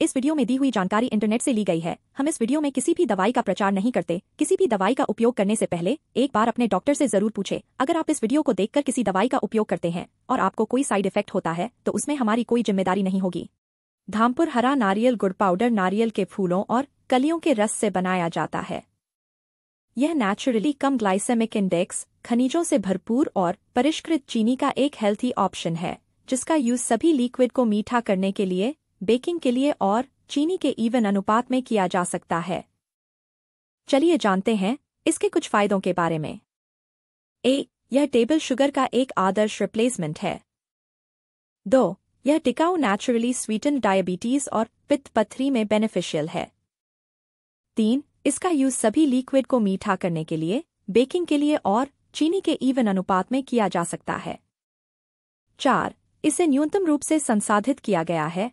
इस वीडियो में दी हुई जानकारी इंटरनेट से ली गई है हम इस वीडियो में किसी भी दवाई का प्रचार नहीं करते किसी भी दवाई का उपयोग करने से पहले एक बार अपने डॉक्टर से जरूर पूछे अगर आप इस वीडियो को देखकर किसी दवाई का उपयोग करते हैं और आपको कोई साइड इफेक्ट होता है तो उसमें हमारी कोई जिम्मेदारी नहीं होगी धामपुर हरा नारियल गुड़ पाउडर नारियल के फूलों और कलियों के रस से बनाया जाता है यह नेचुरली कम ग्लाइसेमिक इंडेक्स खनिजों से भरपूर और परिष्कृत चीनी का एक हेल्थी ऑप्शन है जिसका यूज सभी लिक्विड को मीठा करने के लिए बेकिंग के लिए और चीनी के इवन अनुपात में किया जा सकता है चलिए जानते हैं इसके कुछ फायदों के बारे में ए यह टेबल शुगर का एक आदर्श रिप्लेसमेंट है दो यह टिकाऊ नेचुरली स्वीटन डायबिटीज और पित्त पथरी में बेनिफिशियल है तीन इसका यूज सभी लिक्विड को मीठा करने के लिए बेकिंग के लिए और चीनी के इवन अनुपात में किया जा सकता है चार इसे न्यूनतम रूप से संसाधित किया गया है